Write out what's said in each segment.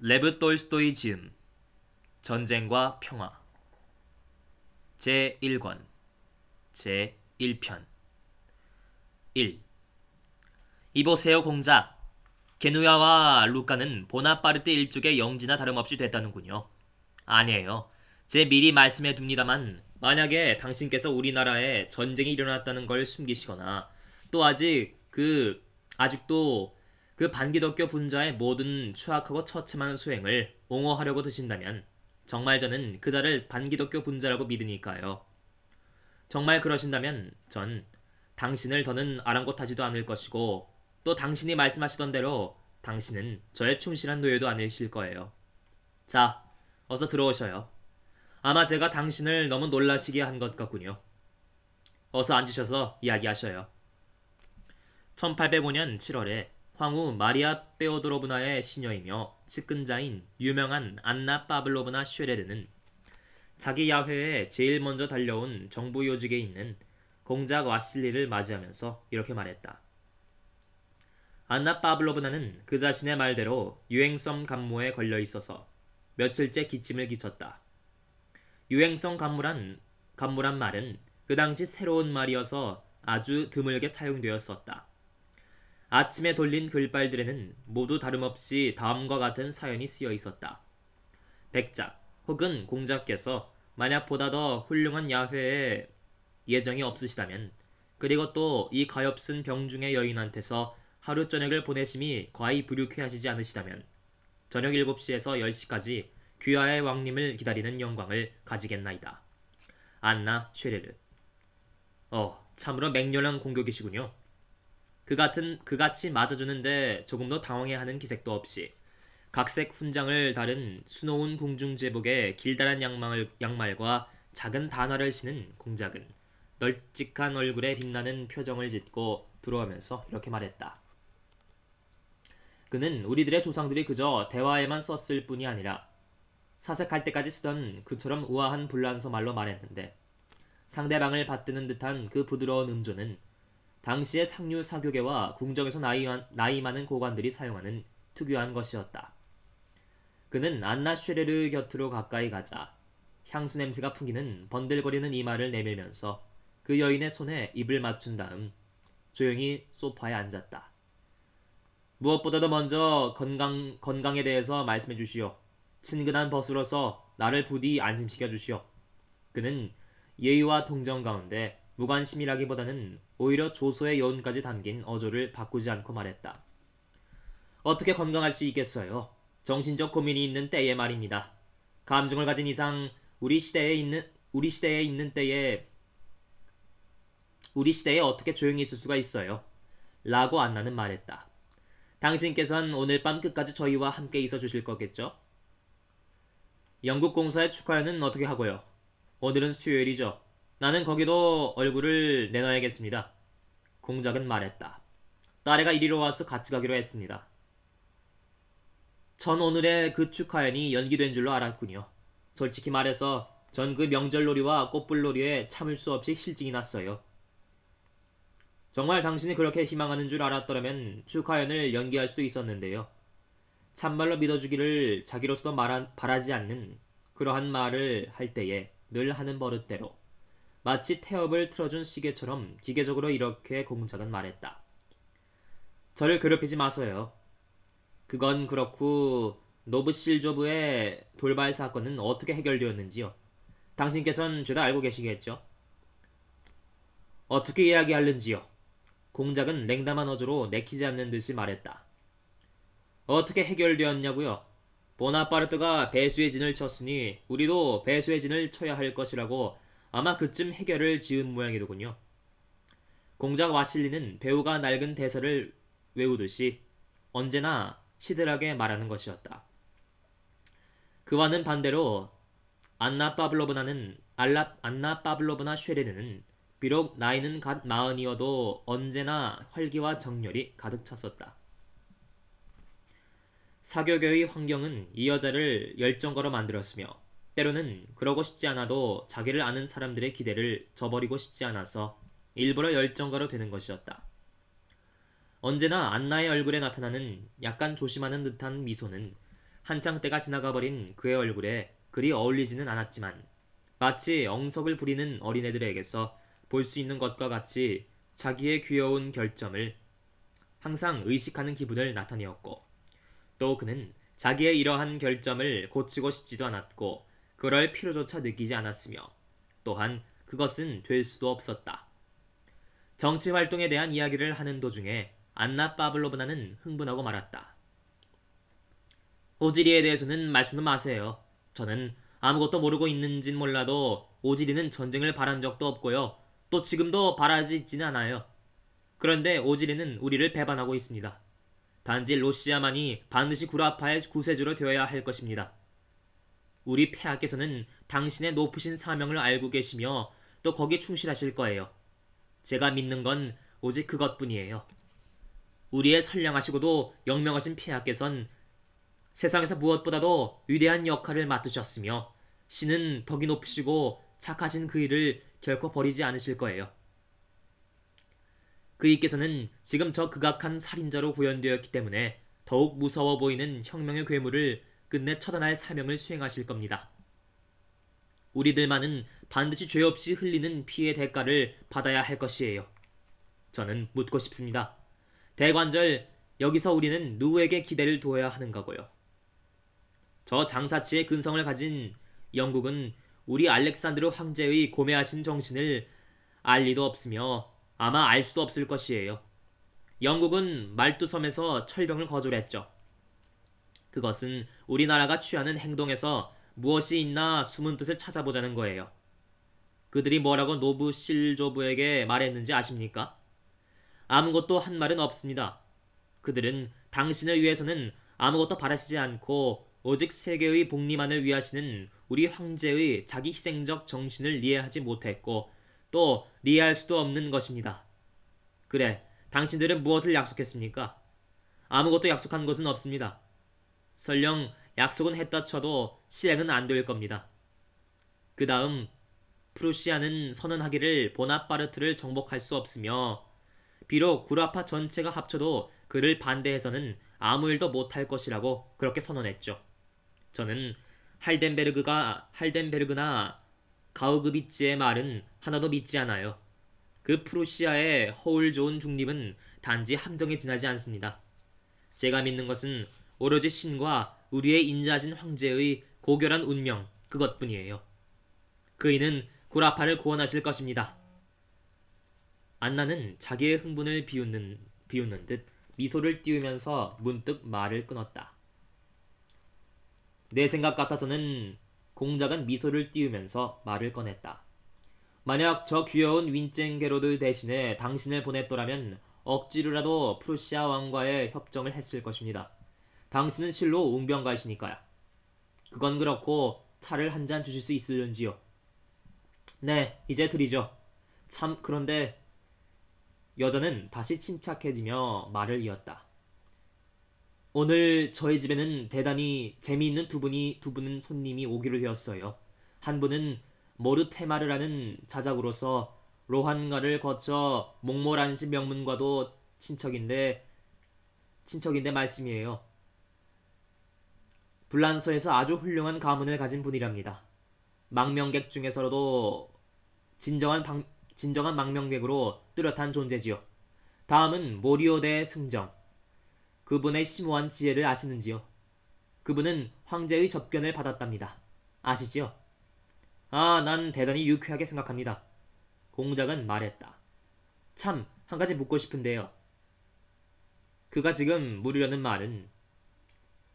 레브 똘스토이즘 전쟁과 평화 제1권 제1편 1 이보세요 공작 게누야와 루카는 보나파르테 일족의 영지나 다름없이 됐다는군요. 아니에요. 제 미리 말씀해 둡니다만 만약에 당신께서 우리나라에 전쟁이 일어났다는 걸 숨기시거나 또 아직 그 아직도 그 반기독교 분자의 모든 추악하고 처참한 수행을 옹호하려고 드신다면 정말 저는 그 자를 반기독교 분자라고 믿으니까요. 정말 그러신다면 전 당신을 더는 아랑곳하지도 않을 것이고 또 당신이 말씀하시던 대로 당신은 저의 충실한 노예도 아니실 거예요. 자, 어서 들어오셔요. 아마 제가 당신을 너무 놀라시게 한 것 같군요. 어서 앉으셔서 이야기하셔요. 1805년 7월에 황후 마리아 페오드로브나의 시녀이며 측근자인 유명한 안나 파블로브나 쉐레르는 자기 야회에 제일 먼저 달려온 정부 요직에 있는 공작 와실리를 맞이하면서 이렇게 말했다. 안나 파블로브나는 그 자신의 말대로 유행성 간모에 걸려 있어서 며칠째 기침을 기쳤다. 유행성 간모란간모란 말은 그 당시 새로운 말이어서 아주 드물게 사용되었었다. 아침에 돌린 글발들에는 모두 다름없이 다음과 같은 사연이 쓰여 있었다. 백작 혹은 공작께서 만약보다 더 훌륭한 야회에 예정이 없으시다면 그리고 또 이 가엾은 병중의 여인한테서 하루 저녁을 보내심이 과히 불유쾌하시지 않으시다면 저녁 7시에서 10시까지 귀하의 왕님을 기다리는 영광을 가지겠나이다. 안나 쉐레르 어, 참으로 맹렬한 공격이시군요. 그 같은 그같이 맞아주는데 조금 더 당황해하는 기색도 없이 각색 훈장을 다른 수놓은 궁중 제복에 길다란 양말, 양말과 작은 단화를 신은 공작은 널찍한 얼굴에 빛나는 표정을 짓고 들어오면서 이렇게 말했다. 그는 우리들의 조상들이 그저 대화에만 썼을 뿐이 아니라 사색할 때까지 쓰던 그처럼 우아한 불란서 말로 말했는데 상대방을 받드는 듯한 그 부드러운 음조는 당시의 상류 사교계와 궁정에서 나이, 나이 많은 고관들이 사용하는 특유한 것이었다. 그는 안나 쉐레르 곁으로 가까이 가자 향수 냄새가 풍기는 번들거리는 이마를 내밀면서 그 여인의 손에 입을 맞춘 다음 조용히 소파에 앉았다. 무엇보다도 먼저 건강, 건강에 대해서 말씀해 주시오. 친근한 벗으로서 나를 부디 안심시켜 주시오. 그는 예의와 동정 가운데 무관심이라기보다는 오히려 조소의 여운까지 담긴 어조를 바꾸지 않고 말했다. 어떻게 건강할 수 있겠어요? 정신적 고민이 있는 때의 말입니다. 감정을 가진 이상 우리 시대에 있는 우리 시대에 있는 때에 우리 시대에 어떻게 조용히 있을 수가 있어요? 라고 안나는 말했다. 당신께선 오늘 밤 끝까지 저희와 함께 있어 주실 거겠죠? 영국 공사의 축하회는 어떻게 하고요? 오늘은 수요일이죠. 나는 거기도 얼굴을 내놔야겠습니다. 공작은 말했다. 딸애가 이리로 와서 같이 가기로 했습니다. 전 오늘의 그 축하연이 연기된 줄로 알았군요. 솔직히 말해서 전 그 명절놀이와 꽃불놀이에 참을 수 없이 실증이 났어요. 정말 당신이 그렇게 희망하는 줄 알았더라면 축하연을 연기할 수도 있었는데요. 참말로 믿어주기를 자기로서도 말하, 바라지 않는 그러한 말을 할 때에 늘 하는 버릇대로 마치 태엽을 틀어준 시계처럼 기계적으로 이렇게 공작은 말했다. 저를 괴롭히지 마세요. 그건 그렇고 노브실조브의 돌발 사건은 어떻게 해결되었는지요? 당신께선 죄다 알고 계시겠죠? 어떻게 이야기하는지요? 공작은 냉담한 어조로 내키지 않는 듯이 말했다. 어떻게 해결되었냐고요? 보나파르트가 배수의 진을 쳤으니 우리도 배수의 진을 쳐야 할 것이라고 아마 그쯤 해결을 지은 모양이더군요. 공작 와실리는 배우가 낡은 대사를 외우듯이 언제나 시들하게 말하는 것이었다. 그와는 반대로 안나 파블로브나는 알라, 안나 파블로브나 쉐레드는 비록 나이는 갓 마흔이어도 언제나 활기와 정열이 가득 찼었다. 사교계의 환경은 이 여자를 열정가로 만들었으며 때로는 그러고 싶지 않아도 자기를 아는 사람들의 기대를 저버리고 싶지 않아서 일부러 열정가로 되는 것이었다. 언제나 안나의 얼굴에 나타나는 약간 조심하는 듯한 미소는 한창 때가 지나가버린 그의 얼굴에 그리 어울리지는 않았지만 마치 엉석을 부리는 어린애들에게서 볼 수 있는 것과 같이 자기의 귀여운 결점을 항상 의식하는 기분을 나타내었고 또 그는 자기의 이러한 결점을 고치고 싶지도 않았고 그럴 필요조차 느끼지 않았으며 또한 그것은 될 수도 없었다. 정치 활동에 대한 이야기를 하는 도중에 안나 파블로브나는 흥분하고 말았다. 오지리에 대해서는 말씀도 마세요. 저는 아무것도 모르고 있는진 몰라도 오지리는 전쟁을 바란 적도 없고요. 또 지금도 바라지 있지 않아요. 그런데 오지리는 우리를 배반하고 있습니다. 단지 로시아만이 반드시 구라파의 구세주로 되어야 할 것입니다. 우리 폐하께서는 당신의 높으신 사명을 알고 계시며 또 거기에 충실하실 거예요. 제가 믿는 건 오직 그것뿐이에요. 우리의 선량하시고도 영명하신 폐하께선 세상에서 무엇보다도 위대한 역할을 맡으셨으며 신은 덕이 높으시고 착하신 그 일을 결코 버리지 않으실 거예요. 그이께서는 지금 저 극악한 살인자로 구현되었기 때문에 더욱 무서워 보이는 혁명의 괴물을 끝내 처단할 사명을 수행하실 겁니다. 우리들만은 반드시 죄 없이 흘리는 피의 대가를 받아야 할 것이에요. 저는 묻고 싶습니다. 대관절, 여기서 우리는 누구에게 기대를 두어야 하는가고요. 저 장사치의 근성을 가진 영국은 우리 알렉산드르 황제의 고매하신 정신을 알 리도 없으며 아마 알 수도 없을 것이에요. 영국은 말뚝섬에서 철병을 거절했죠. 그것은 우리나라가 취하는 행동에서 무엇이 있나 숨은 뜻을 찾아보자는 거예요. 그들이 뭐라고 노부 실조부에게 말했는지 아십니까? 아무것도 한 말은 없습니다. 그들은 당신을 위해서는 아무것도 바라시지 않고 오직 세계의 복리만을 위하시는 우리 황제의 자기 희생적 정신을 이해하지 못했고 또 이해할 수도 없는 것입니다. 그래, 당신들은 무엇을 약속했습니까? 아무것도 약속한 것은 없습니다. 설령 약속은 했다 쳐도 실행은 안 될 겁니다. 그 다음 프루시아는 선언하기를 보나파르트를 정복할 수 없으며 비록 구라파 전체가 합쳐도 그를 반대해서는 아무 일도 못할 것이라고 그렇게 선언했죠. 저는 할덴베르그가 할덴베르그나 가우그비치의 말은 하나도 믿지 않아요. 그 프루시아의 허울 좋은 중립은 단지 함정에 지나지 않습니다. 제가 믿는 것은 오로지 신과 우리의 인자하신 황제의 고결한 운명 그것뿐이에요. 그이는 구라파를 구원하실 것입니다. 안나는 자기의 흥분을 비웃는, 비웃는 듯 미소를 띄우면서 문득 말을 끊었다. 내 생각 같아서는 공작은 미소를 띄우면서 말을 꺼냈다. 만약 저 귀여운 윈젠 게로드 대신에 당신을 보냈더라면 억지로라도 프루시아 왕과의 협정을 했을 것입니다. 당신은 실로 웅병가이시니까요. 그건 그렇고 차를 한 잔 주실 수 있을는지요? 네, 이제 드리죠. 참 그런데 여자는 다시 침착해지며 말을 이었다. 오늘 저희 집에는 대단히 재미있는 두 분이 두 분은 손님이 오기로 되었어요. 한 분은 모르테마르라는 자작으로서 로한가를 거쳐 몽모란시 명문과도 친척인데 친척인데 말씀이에요. 불란서에서 아주 훌륭한 가문을 가진 분이랍니다. 망명객 중에서도 진정한, 방, 진정한 망명객으로 뚜렷한 존재지요. 다음은 모리오 대 승정. 그분의 심오한 지혜를 아시는지요? 그분은 황제의 접견을 받았답니다. 아시지요? 아, 난 대단히 유쾌하게 생각합니다. 공작은 말했다. 참, 한 가지 묻고 싶은데요. 그가 지금 물으려는 말은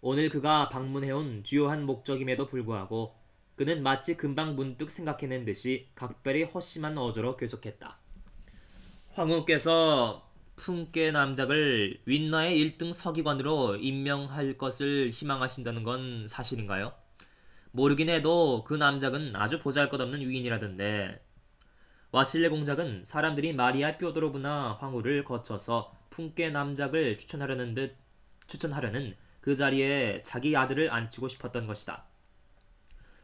오늘 그가 방문해온 주요한 목적임에도 불구하고 그는 마치 금방 문득 생각해낸 듯이 각별히 허심한 어조로 계속했다. 황후께서 품계 남작을 윈나의 1등 서기관으로 임명할 것을 희망하신다는 건 사실인가요? 모르긴 해도 그 남작은 아주 보잘것없는 위인이라던데 와실레 공작은 사람들이 마리아 뾰도로브나 황후를 거쳐서 품계 남작을 추천하려는 듯 추천하려는 그 자리에 자기 아들을 앉히고 싶었던 것이다.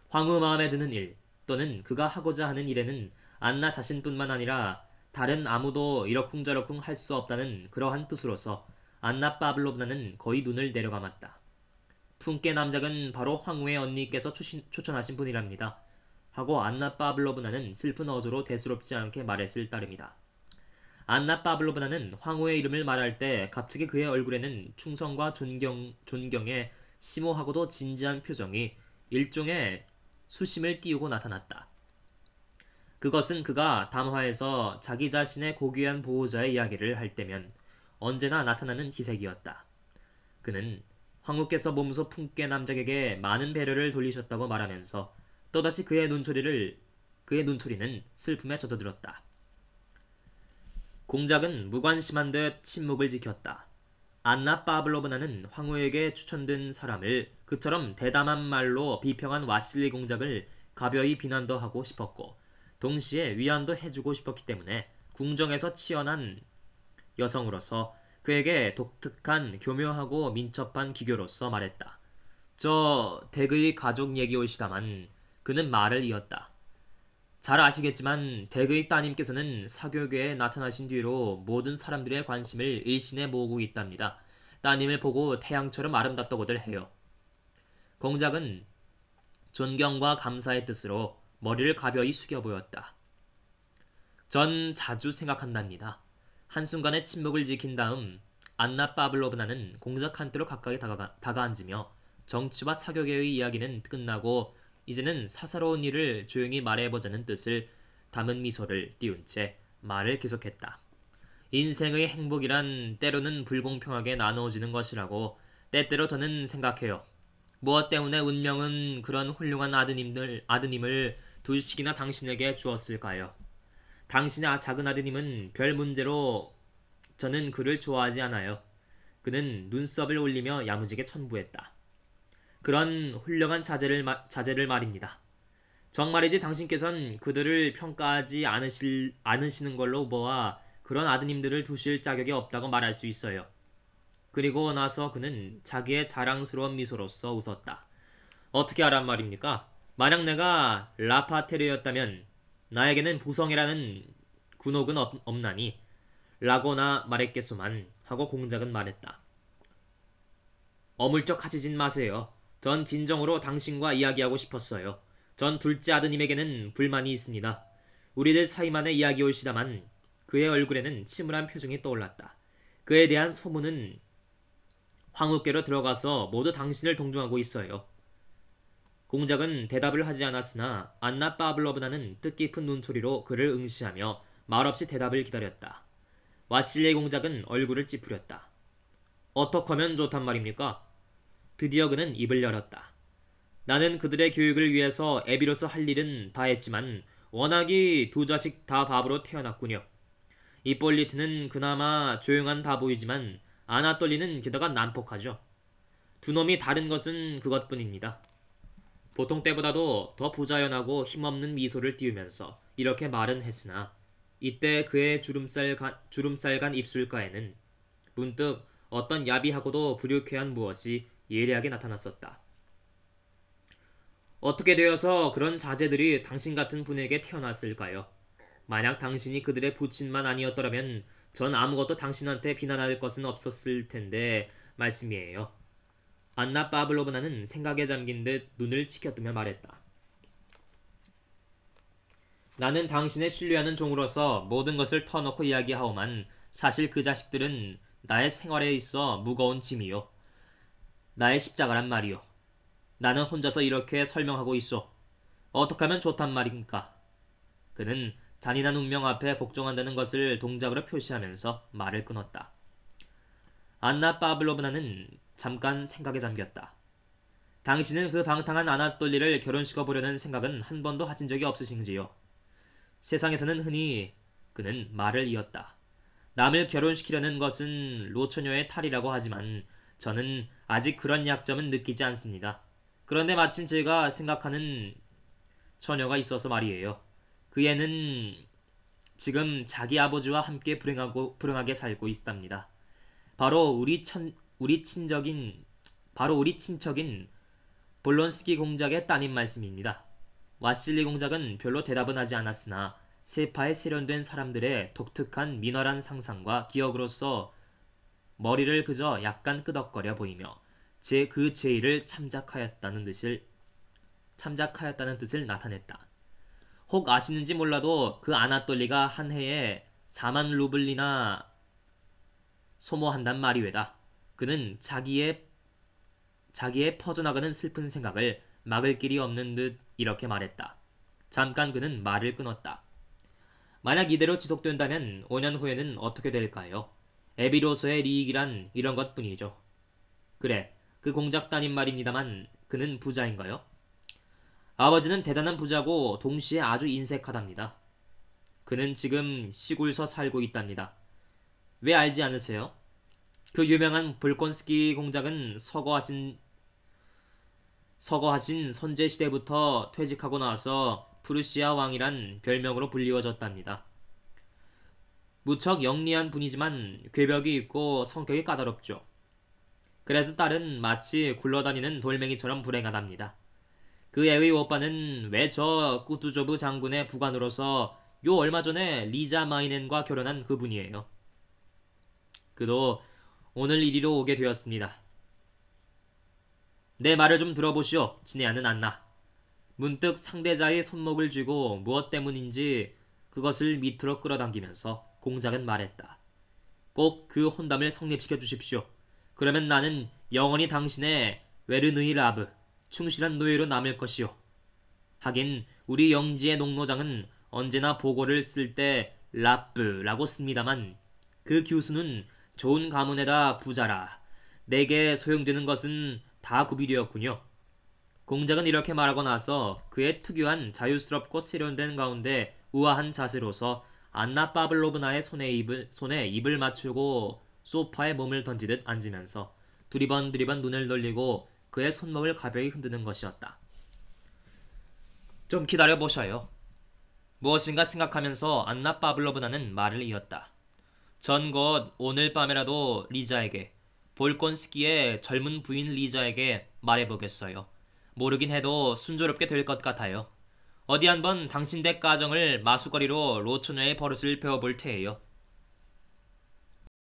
황후 마음에 드는 일 또는 그가 하고자 하는 일에는 안나 자신뿐만 아니라 다른 아무도 이러쿵저러쿵 할 수 없다는 그러한 뜻으로서 안나 파블로브나는 거의 눈을 내려감았다. 품게 남작은 바로 황후의 언니께서 추신, 추천하신 분이랍니다. 하고 안나 파블로브나는 슬픈 어조로 대수롭지 않게 말했을 따름이다. 안나 파블로브나는 황후의 이름을 말할 때 갑자기 그의 얼굴에는 충성과 존경, 존경에 심오하고도 진지한 표정이 일종의 수심을 띄우고 나타났다. 그것은 그가 담화에서 자기 자신의 고귀한 보호자의 이야기를 할 때면 언제나 나타나는 기색이었다. 그는 황후께서 몸소 품게 남작에게 많은 배려를 돌리셨다고 말하면서 또다시 그의 눈초리를 그의 눈초리는 슬픔에 젖어들었다. 공작은 무관심한 듯 침묵을 지켰다. 안나 파블로브나는 황후에게 추천된 사람을 그처럼 대담한 말로 비평한 와실리 공작을 가벼이 비난도 하고 싶었고 동시에 위안도 해주고 싶었기 때문에 궁정에서 치열한 여성으로서 그에게 독특한 교묘하고 민첩한 기교로서 말했다. 저 댁의 가족 얘기오시다만 그는 말을 이었다. 잘 아시겠지만 대의 따님께서는 사교계에 나타나신 뒤로 모든 사람들의 관심을 일신에 모으고 있답니다. 따님을 보고 태양처럼 아름답다고들 해요. 공작은 존경과 감사의 뜻으로 머리를 가벼이 숙여 보였다. 전 자주 생각한답니다. 한순간의 침묵을 지킨 다음 안나 파블로브나는 공작한테로 가까이 다가, 다가앉으며 정치와 사교계의 이야기는 끝나고 이제는 사사로운 일을 조용히 말해보자는 뜻을 담은 미소를 띄운 채 말을 계속했다. 인생의 행복이란 때로는 불공평하게 나누어지는 것이라고 때때로 저는 생각해요. 무엇 때문에 운명은 그런 훌륭한 아드님들, 아드님을 두식이나 당신에게 주었을까요? 당신의 아, 작은 아드님은 별 문제로 저는 그를 좋아하지 않아요. 그는 눈썹을 올리며 야무지게 천부했다. 그런 훌륭한 자제를, 마, 자제를 말입니다. 정말이지 당신께선 그들을 평가하지 않으실, 않으시는 걸로 보아 그런 아드님들을 두실 자격이 없다고 말할 수 있어요. 그리고 나서 그는 자기의 자랑스러운 미소로써 웃었다. 어떻게 하란 말입니까? 만약 내가 라파테르였다면 나에게는 보성이라는 군옥은 없, 없나니 라고나 말했겠소만 하고 공작은 말했다. 어물쩍 하시진 마세요. 전 진정으로 당신과 이야기하고 싶었어요. 전 둘째 아드님에게는 불만이 있습니다. 우리들 사이만의 이야기올시다만 그의 얼굴에는 침울한 표정이 떠올랐다. 그에 대한 소문은 황후께로 들어가서 모두 당신을 동정하고 있어요. 공작은 대답을 하지 않았으나 안나 파블로브나는 뜻깊은 눈초리로 그를 응시하며 말없이 대답을 기다렸다. 와실리 공작은 얼굴을 찌푸렸다. 어떻게 하면 좋단 말입니까? 드디어 그는 입을 열었다. 나는 그들의 교육을 위해서 애비로서 할 일은 다 했지만 워낙이 두 자식 다 바보로 태어났군요. 이폴리트는 그나마 조용한 바보이지만 아나톨리는 게다가 난폭하죠. 두 놈이 다른 것은 그것뿐입니다. 보통 때보다도 더 부자연하고 힘없는 미소를 띄우면서 이렇게 말은 했으나 이때 그의 주름살 간, 주름살 간 입술가에는 문득 어떤 야비하고도 불유쾌한 무엇이 예리하게 나타났었다. 어떻게 되어서 그런 자제들이 당신 같은 분에게 태어났을까요? 만약 당신이 그들의 부친만 아니었더라면 전 아무것도 당신한테 비난할 것은 없었을 텐데 말씀이에요. 안나 파블로브나는 생각에 잠긴 듯 눈을 치켜뜨며 말했다. 나는 당신의 신뢰하는 종으로서 모든 것을 터놓고 이야기하오만 사실 그 자식들은 나의 생활에 있어 무거운 짐이요. 나의 십자가란 말이오 나는 혼자서 이렇게 설명하고 있어. 어떻게 하면 좋단 말입니까? 그는 잔인한 운명 앞에 복종한다는 것을 동작으로 표시하면서 말을 끊었다. 안나 파블로브나는 잠깐 생각에 잠겼다. 당신은 그 방탕한 아나톨리를 결혼시켜 보려는 생각은 한 번도 하신 적이 없으신지요? 세상에서는 흔히 그는 말을 이었다. 남을 결혼시키려는 것은 로처녀의 탈이라고 하지만 저는 아직 그런 약점은 느끼지 않습니다. 그런데 마침 제가 생각하는 처녀가 있어서 말이에요. 그 애는 지금 자기 아버지와 함께 불행하고 불행하게 살고 있답니다. 바로 우리 천 우리 친적인 바로 우리 친척인 볼론스키 공작의 따님 말씀입니다. 와실리 공작은 별로 대답은 하지 않았으나 세파에 세련된 사람들의 독특한 민화란 상상과 기억으로서 머리를 그저 약간 끄덕거려 보이며 제 그 제의를 참작하였다는 뜻을 참작하였다는 뜻을 나타냈다. 혹 아시는지 몰라도 그 아나톨리가 한 해에 4만 루블리나 소모한단 말이외다. 그는 자기의 자기의 퍼져나가는 슬픈 생각을 막을 길이 없는 듯 이렇게 말했다. 잠깐 그는 말을 끊었다. 만약 이대로 지속된다면 5년 후에는 어떻게 될까요? 에비로서의 리익이란 이런 것뿐이죠. 그래, 그 공작단인 말입니다만 그는 부자인가요? 아버지는 대단한 부자고 동시에 아주 인색하답니다. 그는 지금 시골서 살고 있답니다. 왜 알지 않으세요? 그 유명한 불콘스키 공작은 서거하신 서거하신 선제 시대부터 퇴직하고 나서 프루시아 왕이란 별명으로 불리워졌답니다. 무척 영리한 분이지만 괴벽이 있고 성격이 까다롭죠. 그래서 딸은 마치 굴러다니는 돌멩이처럼 불행하답니다. 그 애의 오빠는 왜 저 꾸뚜조브 장군의 부관으로서 요 얼마 전에 리자 마이넨과 결혼한 그분이에요. 그도 오늘 이리로 오게 되었습니다. 내 말을 좀 들어보시오, 지네아는 안나. 문득 상대자의 손목을 쥐고 무엇 때문인지 그것을 밑으로 끌어당기면서 공작은 말했다. 꼭 그 혼담을 성립시켜 주십시오. 그러면 나는 영원히 당신의 외르누이 라브, 충실한 노예로 남을 것이오 하긴 우리 영지의 농노장은 언제나 보고를 쓸 때 라브라고 씁니다만 그 교수는 좋은 가문에다 부자라 내게 소용되는 것은 다 구비되었군요. 공작은 이렇게 말하고 나서 그의 특유한 자유스럽고 세련된 가운데 우아한 자세로서 안나 파블로브나의 손에 입을, 손에 입을 맞추고 소파에 몸을 던지듯 앉으면서 두리번두리번 눈을 돌리고 그의 손목을 가볍이 흔드는 것이었다. 좀 기다려보셔요. 무엇인가 생각하면서 안나 파블로브나는 말을 이었다. 전 곧 오늘 밤에라도 리자에게 볼건스키의 젊은 부인 리자에게 말해보겠어요. 모르긴 해도 순조롭게 될 것 같아요. 어디 한번 당신 댁 가정을 마수거리로 로천의 버릇을 배워볼 테예요.